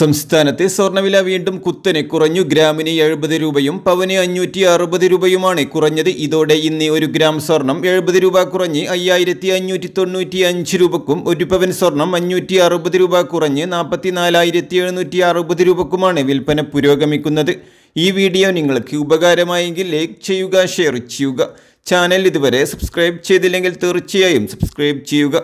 സംസ്ഥാനത്തെ സ്വർണ്ണവില വീണ്ടും കുത്തനെ കുറഞ്ഞു ഗ്രാമിന് എഴുപത് രൂപയും പവന് അഞ്ഞൂറ്റി അറുപത് രൂപയുമാണ് കുറഞ്ഞത് ഇതോടെ ഇന്ന് ഒരു ഗ്രാം സ്വർണം എഴുപത് രൂപ കുറഞ്ഞ് അയ്യായിരത്തി അഞ്ഞൂറ്റി തൊണ്ണൂറ്റി അഞ്ച് രൂപക്കും ഒരു പവൻ സ്വർണം അഞ്ഞൂറ്റി അറുപത് രൂപ കുറഞ്ഞ് നാൽപ്പത്തി നാലായിരത്തി എഴുന്നൂറ്റി അറുപത് രൂപക്കുമാണ് വിൽപ്പന പുരോഗമിക്കുന്നത് ഈ വീഡിയോ നിങ്ങൾക്ക് ഉപകാരമായെങ്കിൽ ലൈക്ക് ചെയ്യുക ഷെയർ ചെയ്യുക ചാനൽ ഇതുവരെ സബ്സ്ക്രൈബ് ചെയ്തില്ലെങ്കിൽ തീർച്ചയായും സബ്സ്ക്രൈബ് ചെയ്യുക